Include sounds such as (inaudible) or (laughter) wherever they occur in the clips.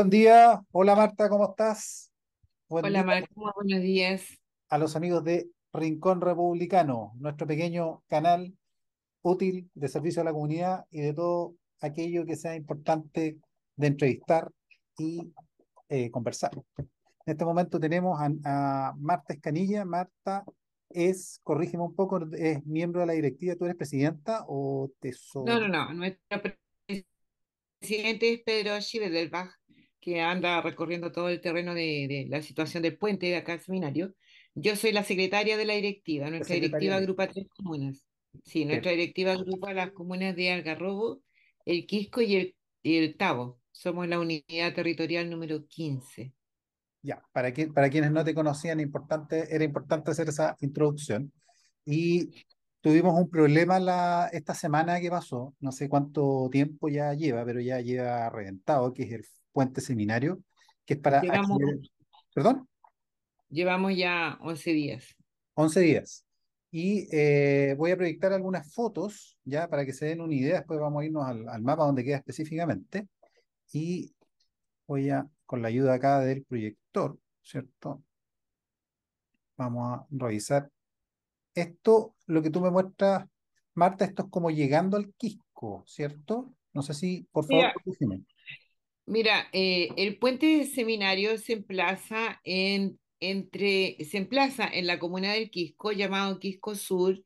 Buen día. Hola Marta, ¿cómo estás? Hola Marta, buenos días. A los amigos de Rincón Republicano, nuestro pequeño canal útil de servicio a la comunidad y de todo aquello que sea importante de entrevistar y eh, conversar. En este momento tenemos a, Marta Escanilla. Marta es, corrígeme un poco, es miembro de la directiva, ¿tú eres presidenta o tesoro? No, no, no, nuestro presidente es Pedro Baja que anda recorriendo todo el terreno de, de la situación del puente de acá al seminario. Yo soy la secretaria de la directiva. Nuestra directiva agrupa tres comunas. Sí, nuestra directiva agrupa las comunas de Algarrobo, el Quisco y el, Tavo. Tabo. Somos la unidad territorial número 15. Ya, para, que, para quienes no te conocían, importante, era importante hacer esa introducción. Y tuvimos un problema la, esta semana que pasó, no sé cuánto tiempo ya lleva, pero ya lleva reventado, que es el Puente Seminario, que es para... ¿Perdón? Llevamos ya 11 días. 11 días. Y eh, voy a proyectar algunas fotos, ya para que se den una idea, después vamos a irnos al, al mapa donde queda específicamente. Y voy a, con la ayuda acá del proyector, ¿cierto? Vamos a revisar. Esto, lo que tú me muestras, Marta, esto es como llegando al Quisco, ¿cierto? No sé si, por favor, Mira, eh, el puente de seminario se emplaza en, entre, se emplaza en la comuna del Quisco, llamado Quisco Sur,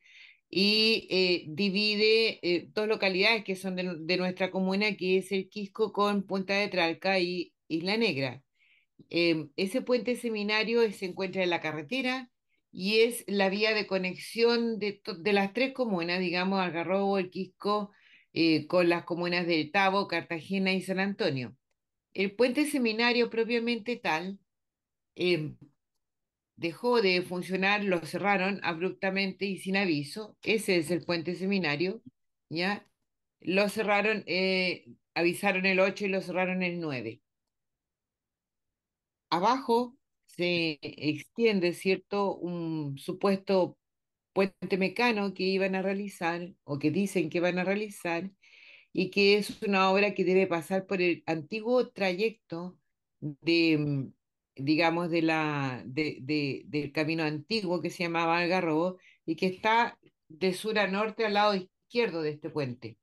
y eh, divide eh, dos localidades que son de, nuestra comuna, que es el Quisco con Punta de Tralca y Isla Negra. Em, ese puente seminario se encuentra en la carretera y es la vía de conexión de, las tres comunas, digamos, Algarrobo, el Quisco, con las comunas del Tavo, Cartagena y San Antonio. El puente seminario propiamente tal em, dejó de funcionar, lo cerraron abruptamente y sin aviso. Ese es el puente seminario, ¿ya? Lo cerraron, eh, avisaron el 8 y lo cerraron el 9. Abajo se extiende, ¿cierto?, un supuesto puente mecano que iban a realizar o que dicen que van a realizar y que es una obra que debe pasar por el antiguo trayecto de, mm, digamos, de la, de, del camino antiguo que se llamaba Algarrobo y que está de sur a norte al lado izquierdo de este puente.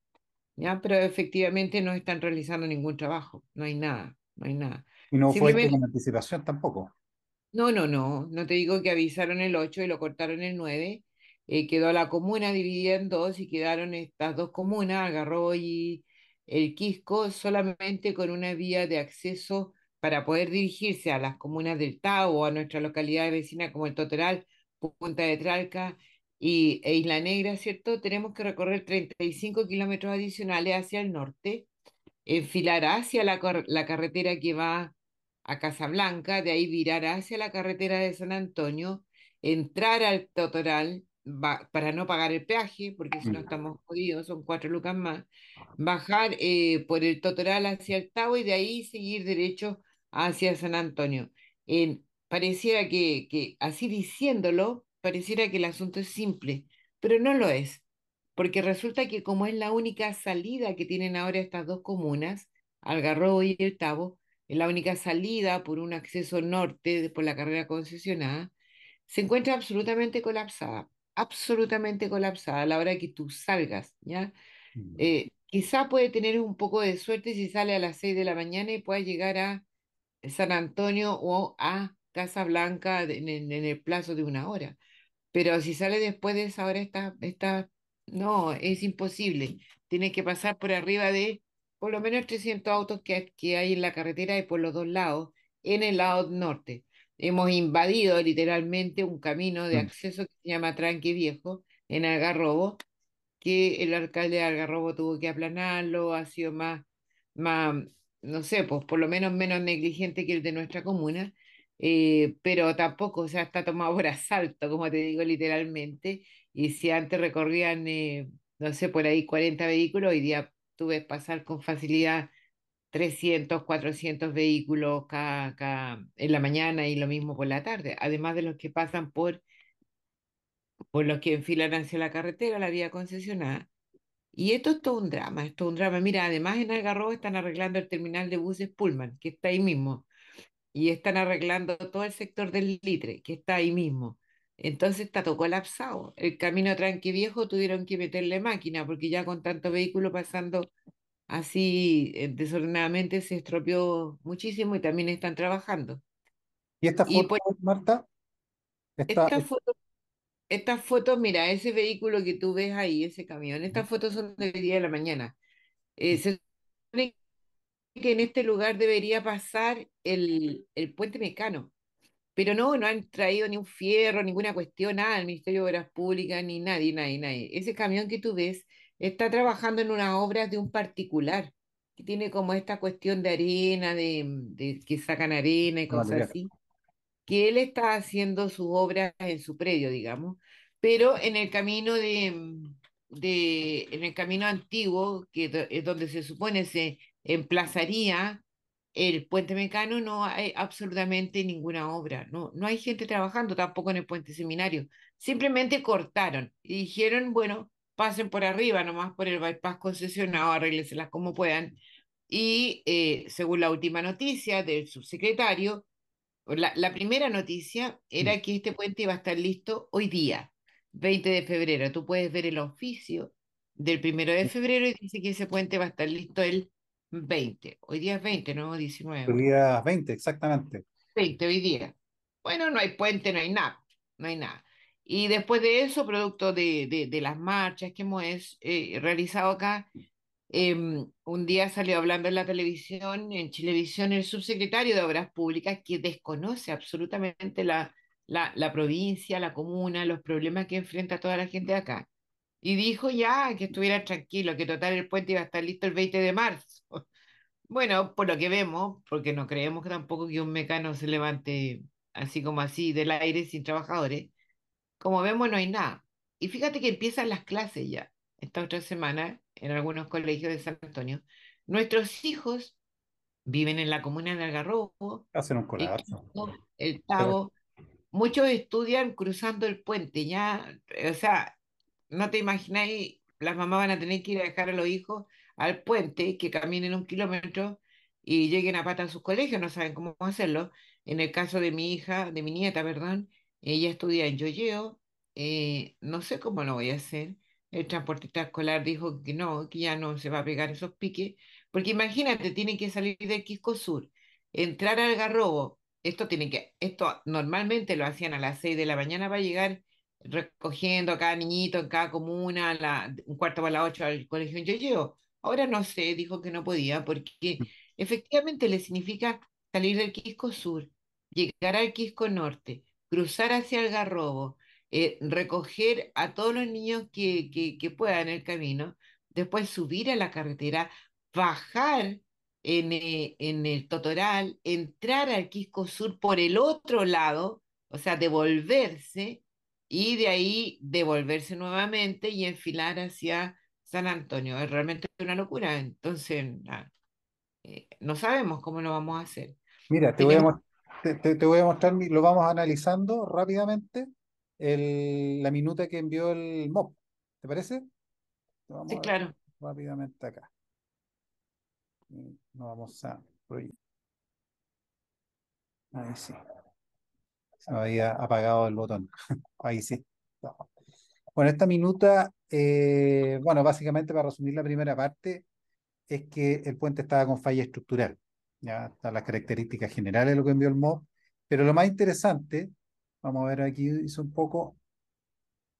¿ya? Pero efectivamente no están realizando ningún trabajo, no hay nada, no hay nada. Y no fue en anticipación tampoco. No, no, no, no te digo que avisaron el 8 y lo cortaron el 9, eh, quedó la comuna dividida en dos y quedaron estas dos comunas, agarró y el Quisco, solamente con una vía de acceso para poder dirigirse a las comunas del Tau o a nuestras localidades vecina como el Totoral, Punta de Tralca y, e Isla Negra, ¿cierto? Tenemos que recorrer 35 kilómetros adicionales hacia el norte, enfilar hacia la, la carretera que va a Casablanca, de ahí virar hacia la carretera de San Antonio, entrar al Totoral, para no pagar el peaje, porque si no mm. estamos jodidos, son cuatro lucas más, ah. bajar eh, por el Totoral hacia el Tavo y de ahí seguir derecho hacia San Antonio. pareciera que, que, así diciéndolo, pareciera que el asunto es simple, pero no lo es, porque resulta que como es la única salida que tienen ahora estas dos comunas, Algarrobo y el Tavo, es la única salida por un acceso norte por la carrera concesionada, se encuentra absolutamente colapsada absolutamente colapsada a la hora que tú salgas, ¿ya? Mm. Eh, quizá puede tener un poco de suerte si sale a las 6 de la mañana y pueda llegar a San Antonio o a Casa Blanca en, el plazo de una hora. Pero si sale después de esa hora, está, está, no, es imposible. tiene que pasar por arriba de por lo menos 300 autos que, que hay en la carretera y por los dos lados, en el lado norte hemos invadido literalmente un camino de mm. acceso que se llama Tranqui Viejo en Algarrobo, que el alcalde de Algarrobo tuvo que aplanarlo, ha sido más, más no sé, pues por lo menos menos negligente que el de nuestra comuna, eh, pero tampoco, o sea, está tomado (laughs) por asalto, como te digo literalmente, y si antes recorrían, eh, no sé, por ahí 40 vehículos, hoy día tú ves pasar con facilidad 300, 400 vehículos en la mañana y lo mismo por la tarde, además de los que pasan por, por los que enfilan hacia la carretera, la vía concesionada. Y esto es todo un drama, esto es un drama. Mira, además en Algarrobo están arreglando el terminal de buses Pullman, que está ahí mismo, y están arreglando todo el sector del Litre, que está ahí mismo. Entonces está todo colapsado. El camino Tranqui Viejo tuvieron que meterle máquina, porque ya con tanto vehículo pasando así eh, desordenadamente se estropeó muchísimo y también están trabajando. ¿Y estas pues fotos, Marta? Esta... Estas fotos, foto, mira, ese vehículo que tú ves ahí, ese camión, estas fotos son del día de la mañana. Eh, mm. se supone que en este lugar debería pasar el, el puente mecano, pero no, no han traído ni un fierro, ninguna cuestión, nada al Ministerio de Obras Públicas, ni nadie, nadie, nadie. Ese camión que tú ves está trabajando en una obra de un particular, que tiene como esta cuestión de arena, de, de que sacan arena y ah, cosas así, que él está haciendo sus obras en su predio, digamos, pero en el camino de, de en el camino antiguo, que es donde se supone se emplazaría el puente mecano, no hay absolutamente ninguna obra, no, no hay gente trabajando tampoco en el puente seminario, simplemente cortaron y dijeron, bueno, pasen por arriba, nomás por el bypass concesionado, las como puedan. Y eh, según la última noticia del subsecretario, la, la primera noticia era que este puente iba a estar listo hoy día, 20 de febrero. Tú puedes ver el oficio del primero de febrero y dice que ese puente va a estar listo el 20. Hoy día es 20, no 19. Hoy día 20, exactamente. 20, hoy día. Bueno, no hay puente, no hay nada, no hay nada. Y después de eso, producto de, de, de las marchas que hemos eh, realizado acá, em, un día salió hablando en la televisión, en Chilevisión, el subsecretario de Obras Públicas que desconoce absolutamente la, la, la provincia, la comuna, los problemas que enfrenta toda la gente de acá. Y dijo ya que estuviera tranquilo, que total el puente iba a estar listo el 20 de marzo. (laughs) Bueno, por lo que vemos, porque no creemos que tampoco que un mecano se levante así como así del aire sin trabajadores como vemos no hay nada. Y fíjate que empiezan las clases ya, esta otra semana, en algunos colegios de San Antonio. Nuestros hijos viven en la comuna de Algarrobo. Hacen un colapso. El, Tavo. Muchos estudian cruzando el puente, ya, eh, o sea, no te imagináis, las mamás van a tener que ir a dejar a los hijos al puente, que caminen un kilómetro y lleguen a pata a sus colegios, no saben cómo hacerlo. En el caso de mi hija, de mi nieta, perdón, ella estudia en Yoyeo, eh, no sé cómo lo voy a hacer. El transportista escolar dijo que no, que ya no se va a pegar esos piques, porque imagínate, tienen que salir del Quisco Sur, entrar al Garrobo, esto tiene que, esto normalmente lo hacían a las 6 de la mañana para llegar recogiendo a cada niñito en cada comuna, la, un cuarto para las 8 al colegio en Yoyeo. Ahora no sé, dijo que no podía, porque mm. efectivamente le significa salir del Quisco Sur, llegar al Quisco Norte, cruzar hacia el garrobo, eh, recoger a todos los niños que, que, puedan en el camino, después subir a la carretera, bajar en, eh, en, el Totoral, entrar al Quisco Sur por el otro lado, o sea, devolverse y de ahí devolverse nuevamente y enfilar hacia San Antonio. Es realmente una locura, entonces eh, no sabemos cómo lo vamos a hacer. Mira, te voy a te, voy a mostrar, lo vamos analizando rápidamente, el, la minuta que envió el MOP. ¿Te parece? sí, claro. Rápidamente acá. No vamos a Ahí sí. Se me había apagado el botón. (laughs) Ahí sí. Bueno, esta minuta, eh, bueno, básicamente para resumir la primera parte, es que el puente estaba con falla estructural ya está las características generales de lo que envió el mob, pero lo más interesante, vamos a ver aquí hizo un poco,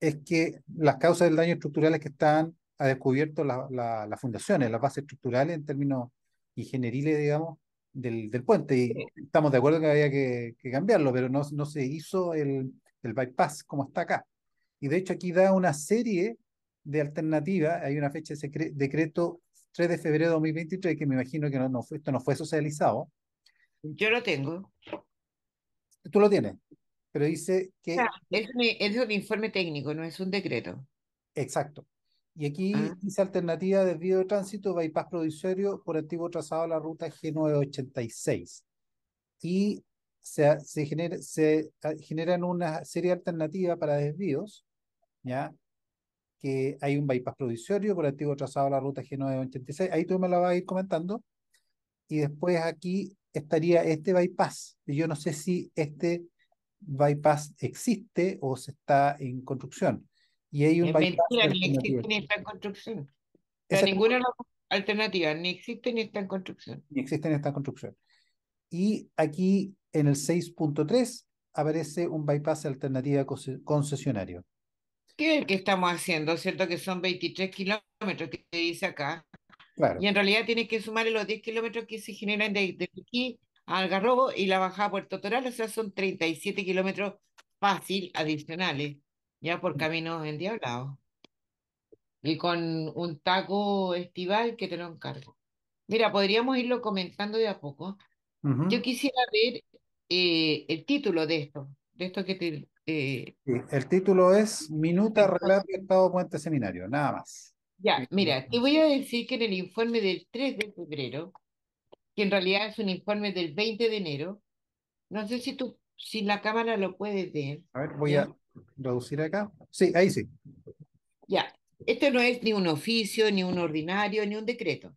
es que las causas del daño estructurales que están ha descubierto las fundaciones, las bases estructurales en términos ingenieriles, digamos, del, puente. Y estamos de acuerdo que había que, cambiarlo, pero no, no se hizo el, bypass como está acá. Y de hecho aquí da una serie de alternativas. Hay una fecha de decreto 3 de febrero de 2023, que me imagino que no, no fue, esto no fue socializado. Yo lo tengo. Tú lo tienes, pero dice que... Ah, es, un, informe técnico, no es un decreto. Exacto. Y aquí ah. dice alternativa desvío de tránsito, bypass provisorio por antiguo trazado a la ruta G986. Y se, se, genera, se ah, generan una serie alternativa para desvíos, ¿ya? que hay un bypass provisorio por el antiguo trazado de la ruta G986. Ahí tú me lo vas a ir comentando. Y después aquí estaría este bypass. Yo no sé si este bypass existe o se está en construcción. Y hay un bypass. Mentira, ni existe ni está en construcción. ninguna alternativa ni existe ni está en construcción. Ni existe ni está en construcción. Y aquí en el 6.3 aparece un bypass alternativa concesionario es el que estamos haciendo, ¿cierto? Que son 23 kilómetros que dice acá. Y en realidad tienes que sumar los 10 kilómetros que se generan de, aquí a Algarrobo y la bajada a Puerto Toral, o sea, son 37 kilómetros fácil adicionales, ya por mm. caminos endiablados. Y con un taco estival que te lo encargo. Mira, podríamos irlo comentando de a poco. Yo quisiera ver eh, el título de esto, de esto que te eh, el título es Minuta Relato Estado Puente Seminario, nada más. Ya, mira, te voy a decir que en el informe del 3 de febrero, que en realidad es un informe del 20 de enero, no sé si tú, si la cámara lo puede ver. A ver, voy a reducir acá. Sí, ahí sí. Ya, esto no es ni un oficio, ni un ordinario, ni un decreto.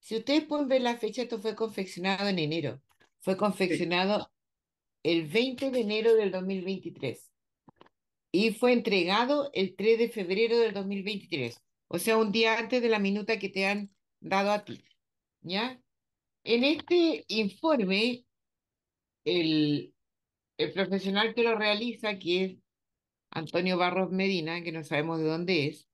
Si ustedes pueden ver la fecha, esto fue confeccionado en enero. Fue confeccionado el 20 de enero del 2023 y fue entregado el 3 de febrero del 2023, o sea, un día antes de la minuta que te han dado a ti. ¿Ya? En este informe, el, el profesional que lo realiza, que es Antonio Barros Medina, que no sabemos de dónde es,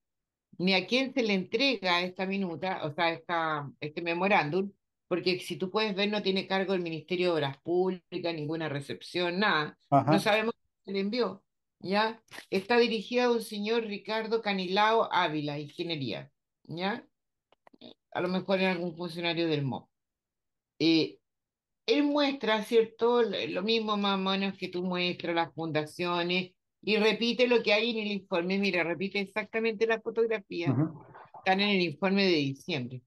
ni a quién se le entrega esta minuta, o sea, esta, este memorándum, porque si tú puedes ver, no tiene cargo el Ministerio de Obras Públicas, ninguna recepción, nada. No sabemos quién le envió. ¿ya? Está dirigida a un señor Ricardo Canilao Ávila, Ingeniería, ¿ya? A lo mejor era algún funcionario del MOP. Eh, él muestra, ¿cierto? Lo mismo más o menos que tú muestras, las fundaciones, y repite lo que hay en el informe. Mira, repite exactamente las fotografías. Están en el informe de diciembre.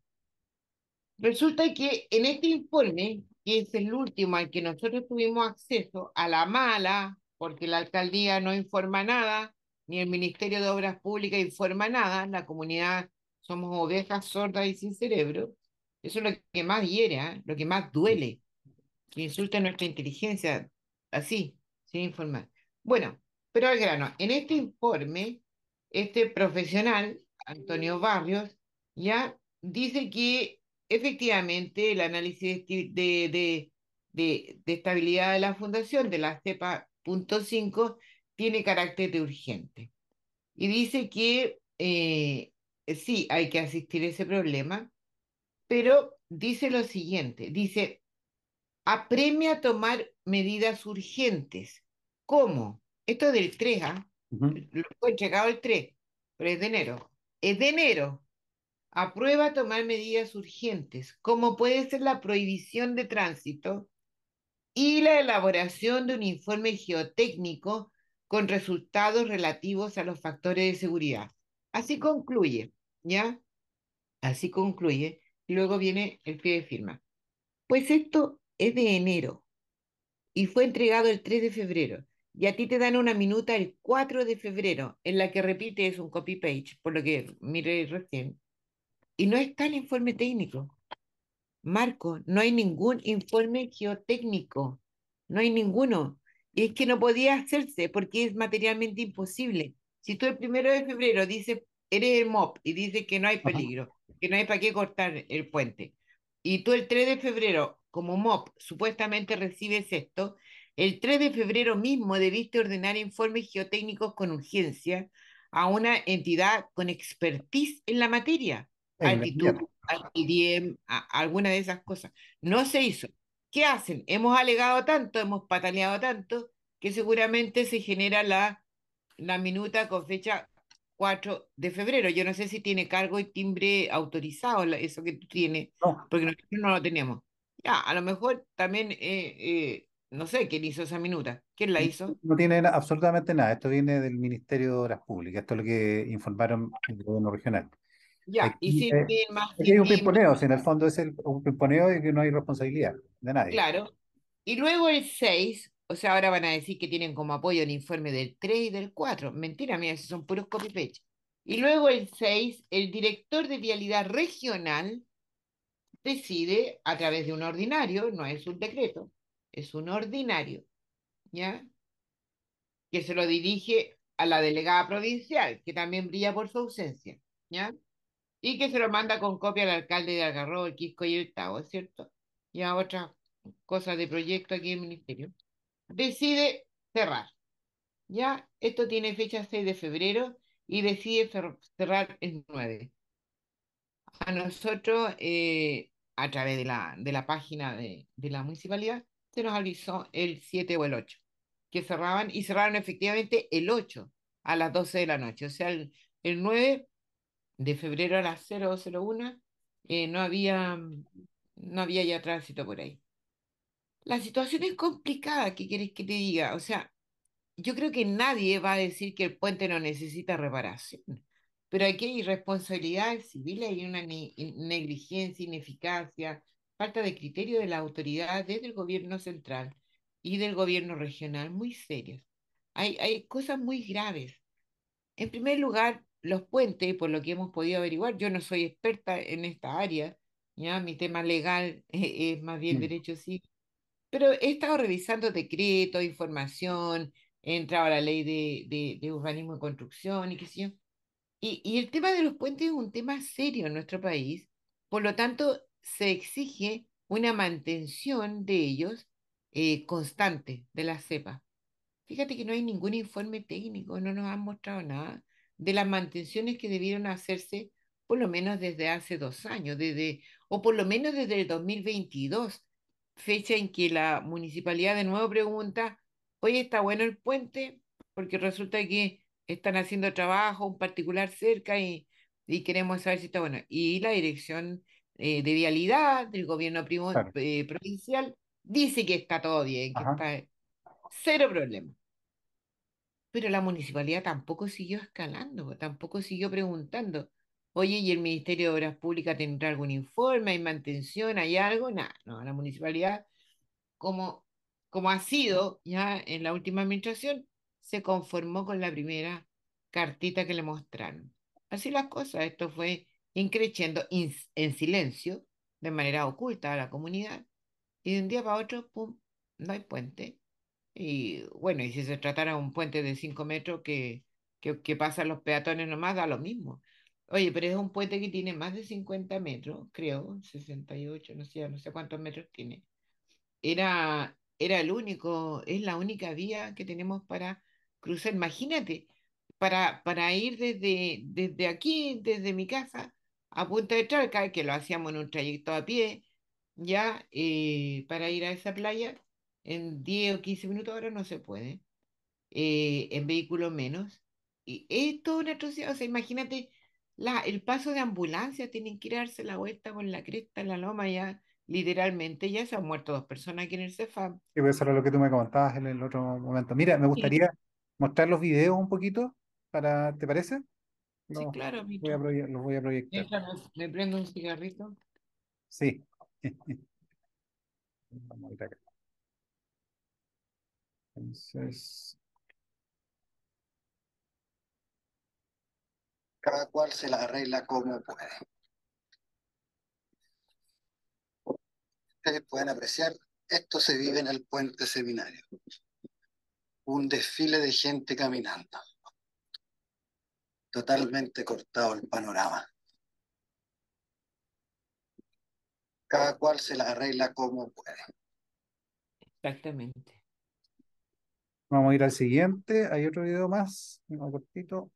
Resulta que en este informe, que es el último al que nosotros tuvimos acceso, a la mala, porque la alcaldía no informa nada, ni el Ministerio de Obras Públicas informa nada, la comunidad somos ovejas sordas y sin cerebro, eso es lo que más hiere, ¿eh? lo que más duele, que insulta nuestra inteligencia así, sin informar. Bueno, pero al grano, en este informe, este profesional, Antonio Barrios, ya dice que efectivamente el análisis de, de, de, de estabilidad de la fundación de la cepa.5 tiene carácter de urgente y dice que eh, sí hay que asistir a ese problema, pero dice lo siguiente, dice, apremia a tomar medidas urgentes. ¿Cómo? Esto del 3, a ¿ah? Lo he llegado el 3, pero es de enero. Es de enero aprueba tomar medidas urgentes, como puede ser la prohibición de tránsito y la elaboración de un informe geotécnico con resultados relativos a los factores de seguridad. Así concluye, ¿ya? Así concluye. Luego viene el pie de firma. Pues esto es de enero y fue entregado el 3 de febrero. Y a ti te dan una minuta el 4 de febrero, en la que repite es un copy page, por lo que mire recién. Y no está el informe técnico. Marco, no hay ningún informe geotécnico, no hay ninguno. Y es que no podía hacerse porque es materialmente imposible. Si tú el primero de febrero dices, eres el MOP y dices que no hay peligro, que no hay para qué cortar el puente, y tú el 3 de febrero, como MOP, supuestamente recibes esto, el 3 de febrero mismo debiste ordenar informes geotécnicos con urgencia a una entidad con expertise en la materia actitud, alguna de esas cosas. No se hizo. ¿Qué hacen? Hemos alegado tanto, hemos pataleado tanto, que seguramente se genera la, la minuta con fecha 4 de febrero. Yo no sé si tiene cargo y timbre autorizado, eso que tú tienes, porque nosotros no lo teníamos. Ya, a lo mejor también, eh, eh, no sé, ¿quién hizo esa minuta? ¿Quién la hizo? No tiene absolutamente nada. Esto viene del Ministerio de Obras Públicas. Esto es lo que informaron el gobierno regional. Ya, aquí, eh, y sin, más. Eh, hay un pimponeo, en el fondo es un pimponeo de que no hay responsabilidad de nadie. Claro. Y luego el 6, o sea, ahora van a decir que tienen como apoyo el informe del 3 y del 4. Mentira, mira, esos son puros copy Y luego el 6, el director de vialidad regional decide a través de un ordinario, no es un decreto, es un ordinario, ¿ya? Que se lo dirige a la delegada provincial, que también brilla por su ausencia, ¿ya? y que se lo manda con copia al alcalde de Algarrobo, el Quisco y el Tajo ¿es cierto? Y a otras cosas de proyecto aquí en el ministerio. Decide cerrar. Ya, esto tiene fecha 6 de febrero y decide cerrar el 9. A nosotros, eh, a través de la, de la página de, de la municipalidad, se nos avisó el 7 o el 8, que cerraban y cerraron efectivamente el 8 a las 12 de la noche. O sea, el, el 9 de febrero a las 0 eh, no, había, no había ya tránsito por ahí. La situación es complicada, ¿qué quieres que te diga? O sea, yo creo que nadie va a decir que el puente no necesita reparación, pero aquí hay irresponsabilidad civil, hay una negligencia, ineficacia, falta de criterio de la autoridad desde el gobierno central y del gobierno regional muy serias. Hay, hay cosas muy graves. En primer lugar, los puentes, por lo que hemos podido averiguar, yo no soy experta en esta área, ya mi tema legal (laughs) e-, es, más bien mm. derecho civil, pero he estado revisando decretos, información, he entrado a la ley de, de, urbanismo y construcción y qué sé yo. Y, y el tema de los puentes es un tema serio en nuestro país, por lo tanto se exige una mantención de ellos eh, constante de la cepa. Fíjate que no hay ningún informe técnico, no nos han mostrado nada de las mantenciones que debieron hacerse por lo menos desde hace dos años, desde, o por lo menos desde el 2022, fecha en que la municipalidad de nuevo pregunta, oye, está bueno el puente, porque resulta que están haciendo trabajo, un particular cerca y, queremos saber si está bueno. Y la dirección eh, de vialidad del gobierno eh, provincial dice que está todo bien, que está cero problema pero la municipalidad tampoco siguió escalando, tampoco siguió preguntando, oye, ¿y el Ministerio de Obras Públicas tendrá algún informe? ¿Hay mantención? ¿Hay algo? Nada, no, la municipalidad, como, como ha sido ya en la última administración, se conformó con la primera cartita que le mostraron. Así las cosas, esto fue increciendo en silencio, de manera oculta a la comunidad, y de un día para otro, ¡pum!, no hay puente, y bueno, y si se tratara un puente de 5 metros que, que, pasan los peatones nomás, da lo mismo. Oye, pero es un puente que tiene más de 50 metros, creo, 68, no sé, no sé cuántos metros tiene. Era, era el único, es la única vía que tenemos para cruzar. Imagínate, para, para ir desde, desde aquí, desde mi casa, a Punta de Charca, que lo hacíamos en un trayecto a pie, ya, eh, para ir a esa playa, en 10 o 15 minutos, ahora no se puede, eh, en vehículo menos. Y es toda una atrocidad, o sea, imagínate la, el paso de ambulancia, tienen que ir a darse la vuelta con la cresta en la loma ya, literalmente, ya se han muerto dos personas aquí en el Cefam. Sí, pues, eso era lo que tú me comentabas en el otro momento. Mira, me gustaría mostrar los videos un poquito, para, ¿te parece? sí, claro. Voy los voy a proyectar. me prendo un cigarrito. Sí. (laughs) Vamos a ir acá. Entonces, cada cual se la arregla como puede. Ustedes pueden apreciar, esto se vive en el puente seminario. Un desfile de gente caminando. Totalmente cortado el panorama. Cada cual se la arregla como puede. Exactamente. Vamos a ir al siguiente. Hay otro video más, un cortito.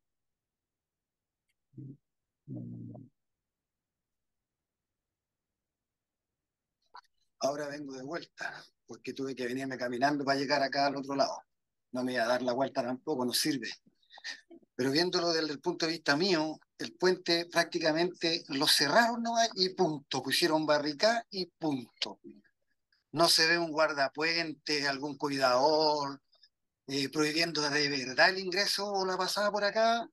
Ahora vengo de vuelta, porque tuve que venirme caminando para llegar acá al otro lado. No me voy a dar la vuelta tampoco, no sirve. Pero viéndolo desde el punto de vista mío, el puente prácticamente lo cerraron y punto. Pusieron barricada y punto. No se ve un guardapuente, algún cuidador, eh, prohibiendo de verdad el ingreso o la pasada por acá,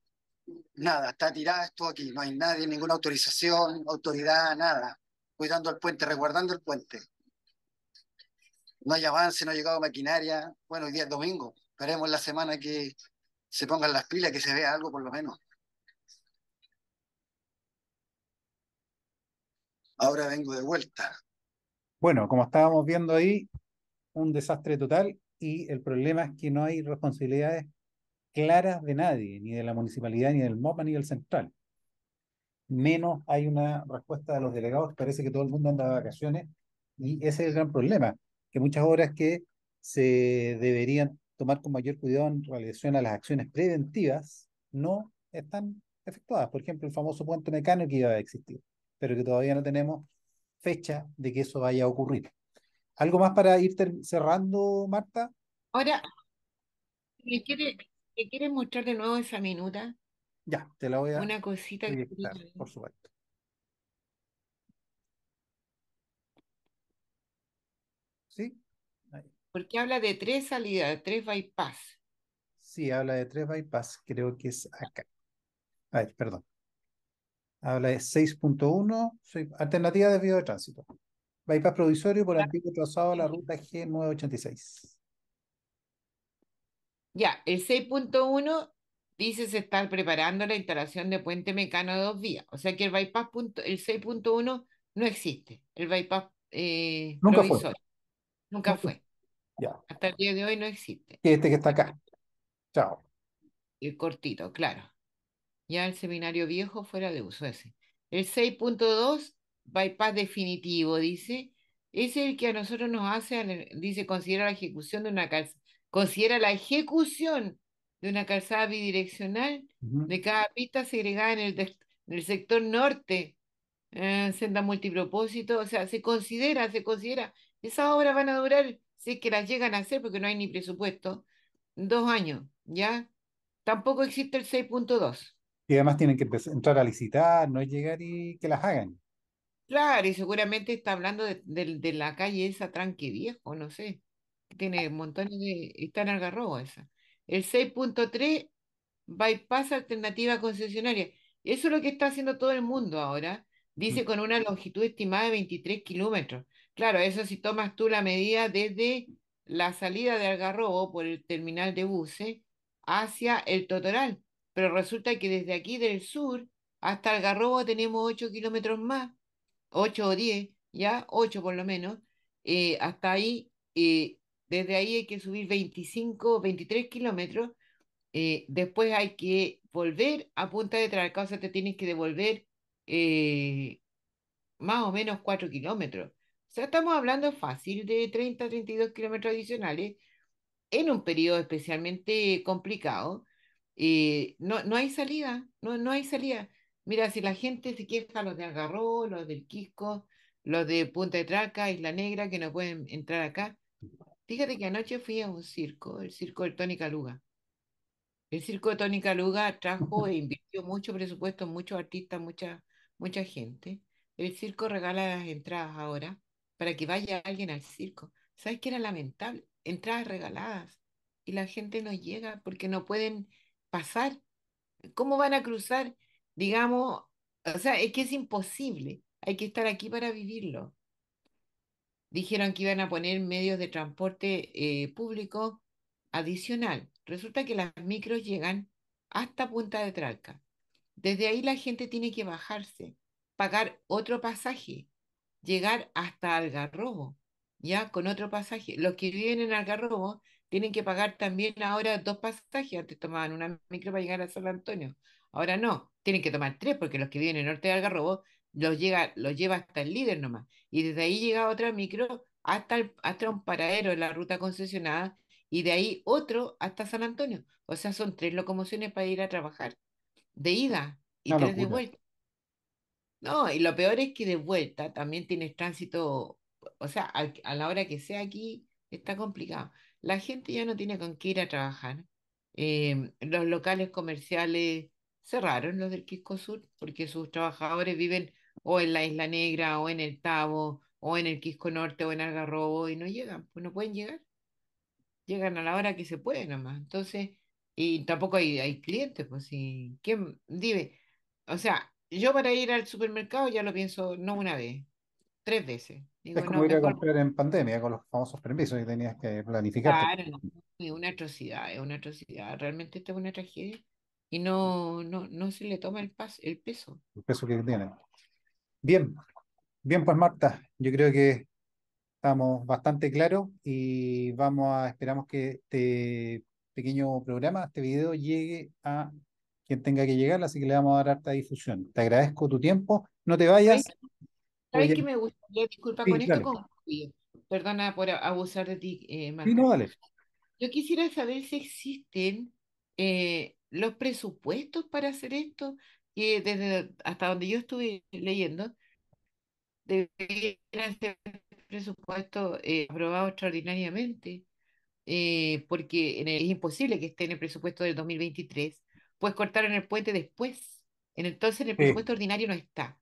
nada, está tirado esto aquí, no hay nadie, ninguna autorización, autoridad, nada, cuidando el puente, resguardando el puente. No hay avance, no ha llegado maquinaria, bueno, hoy día es domingo, esperemos la semana que se pongan las pilas, que se vea algo por lo menos. Ahora vengo de vuelta. Bueno, como estábamos viendo ahí, un desastre total y el problema es que no hay responsabilidades claras de nadie, ni de la municipalidad, ni del MOPA, ni del central. Menos hay una respuesta de los delegados, parece que todo el mundo anda de vacaciones y ese es el gran problema, que muchas obras que se deberían tomar con mayor cuidado en relación a las acciones preventivas no están efectuadas. Por ejemplo, el famoso puente mecánico que iba a existir, pero que todavía no tenemos fecha de que eso vaya a ocurrir. ¿Algo más para ir cerrando, Marta? Ahora, ¿me quieres mostrar de nuevo esa minuta? Ya, te la voy a... Una cosita que... Por supuesto. ¿Sí? Porque habla de tres salidas, tres bypass. Sí, habla de tres bypass, creo que es acá. A ver, perdón. Habla de 6.1, alternativa de vía de tránsito. Bypass provisorio por antiguo trazado a la ruta G986. Ya, el 6.1 dice se está preparando la instalación de puente mecano de dos vías. O sea que el bypass el 6.1 no existe. El bypass Nunca provisorio. Fue. Nunca, fue. Hasta el día de hoy no existe. Y este que está acá. Chao. El cortito, claro. Ya el seminario viejo fuera de uso ese. El 6.2 bypass definitivo, dice, es el que a nosotros nos hace, dice, considera la ejecución de una calzada, considera la ejecución de una calzada bidireccional de cada pista segregada en el, sector norte, eh, senda multipropósito, o sea, se considera, se considera, esas obras van a durar, si es que las llegan a hacer, porque no hay ni presupuesto, dos años, ¿ya? Tampoco existe el 6.2. Y además tienen que entrar a licitar, no llegar y que las hagan. Claro, y seguramente está hablando de, la calle esa Tranque Viejo, no sé. Tiene montones de... Está en Algarrobo esa. El 6.3, bypass alternativa concesionaria. Eso es lo que está haciendo todo el mundo ahora. Mm. Dice con una longitud estimada de 23 kilómetros. Claro, eso si tomas tú la medida desde la salida de Algarrobo por el terminal de buses hacia el Totoral. Pero resulta que desde aquí del sur hasta Algarrobo tenemos 8 kilómetros más. 8 o 10, ya 8 por lo menos, eh, hasta ahí, eh, desde ahí hay que subir 25 o 23 kilómetros, eh, después hay que volver a punta de traca, o sea, te tienes que devolver más o menos 4 kilómetros. O sea, estamos hablando fácil de 30 32 kilómetros adicionales en un periodo especialmente complicado. no, no hay salida, no, no hay salida. Mira, si la gente se queja, los de Algarro, los del Quisco, los de Punta de Traca, Isla Negra, que no pueden entrar acá. Fíjate que anoche fui a un circo, el circo de Tónica Luga. El circo de Tónica Luga trajo e invirtió mucho presupuesto, muchos artistas, mucha, mucha gente. El circo regala las entradas ahora para que vaya alguien al circo. ¿Sabes qué era lamentable? Entradas regaladas y la gente no llega porque no pueden pasar. ¿Cómo van a cruzar? digamos, o sea, es que es imposible, hay que estar aquí para vivirlo. Dijeron que iban a poner medios de transporte eh, público adicional. Resulta que las micros llegan hasta Punta de Tralca. Desde ahí la gente tiene que bajarse, pagar otro pasaje, llegar hasta Algarrobo, ya con otro pasaje. Los que viven en Algarrobo tienen que pagar también ahora dos pasajes. Antes tomaban una micro para llegar a San Antonio. Ahora no, tienen que tomar tres porque los que viven en el Norte de Algarrobo los, llega, los lleva hasta el líder nomás. Y desde ahí llega otra micro hasta, hasta un paradero en la ruta concesionada y de ahí otro hasta San Antonio. O sea, son tres locomociones para ir a trabajar, de ida y tres de vuelta. No, y lo peor es que de vuelta también tienes tránsito, o sea, a la hora que sea aquí está complicado la gente ya no tiene con qué ir a trabajar. Em, los locales comerciales cerraron, los del Quisco Sur, porque sus trabajadores viven o en la Isla Negra, o en el Tabo, o en el Quisco Norte, o en Algarrobo, y no llegan, pues no pueden llegar. Llegan a la hora que se puede nomás. Entonces, y tampoco hay, clientes, pues sí. ¿quién? vive? o sea, yo para ir al supermercado ya lo pienso no una vez, tres veces. es como ir a comprar en pandemia con los famosos permisos y tenías que planificar. Claro, es una atrocidad, es una atrocidad. Realmente esta es una tragedia y no, no, no se le toma el, paso, el peso. El peso que tiene. Bien, bien pues Marta, yo creo que estamos bastante claros y vamos a, esperamos que este pequeño programa, este video llegue a quien tenga que llegar, así que le vamos a dar harta difusión. Te agradezco tu tiempo, no te vayas. ¿Sabes que me Disculpa, con esto Perdona por abusar de ti, eh, Yo quisiera saber si existen eh, los presupuestos para hacer esto, que desde hasta donde yo estuve leyendo, deberían ser presupuesto eh, aprobado extraordinariamente, eh, porque es imposible que esté en el presupuesto del 2023, pues cortaron el puente después. entonces en el presupuesto ordinario no está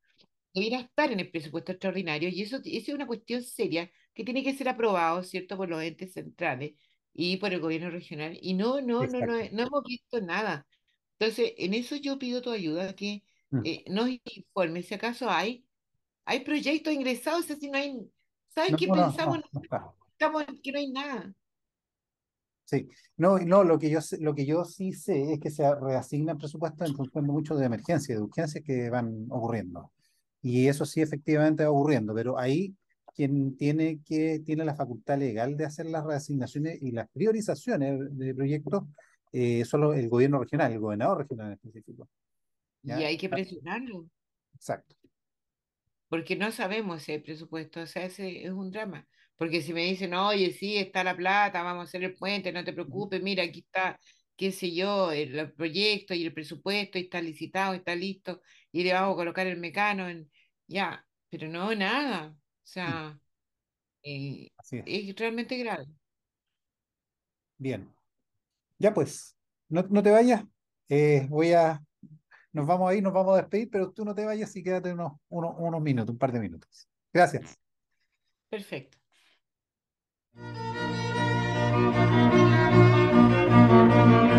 debiera estar en el presupuesto extraordinario y eso, es una cuestión seria que tiene que ser aprobado, ¿cierto?, por los entes centrales y por el gobierno regional. Y no, no, no, no, no, hemos visto nada. Entonces, en eso yo pido tu ayuda, que mm. eh, nos informe si acaso hay, hay proyectos ingresados, si no hay, ¿sabes qué pensamos? Estamos que no hay nada. Sí, no, no, lo que yo lo que yo sí sé es que se reasignan presupuesto en función mucho de emergencia de urgencias que van ocurriendo. Y eso sí efectivamente va ocurriendo, pero ahí quien tiene, que, tiene la facultad legal de hacer las reasignaciones y las priorizaciones del proyecto, eh, solo el gobierno regional, el gobernador regional en específico. Y hay que presionarlo. Exacto. Porque no sabemos si hay presupuesto, o sea, ese es un drama. Porque si me dicen, oye, sí, está la plata, vamos a hacer el puente, no te preocupes, mira, aquí está qué sé yo, el, proyecto y el presupuesto está licitado, está listo, y le vamos a colocar el mecano, en, ya, pero no, nada. O sea, eh, es. realmente grave. Bien. Ya pues, no, te vayas. Eh, voy a, nos vamos a ir, nos vamos a despedir, pero tú no te vayas y quédate unos, unos minutos, un par de minutos. Gracias. Perfecto. thank you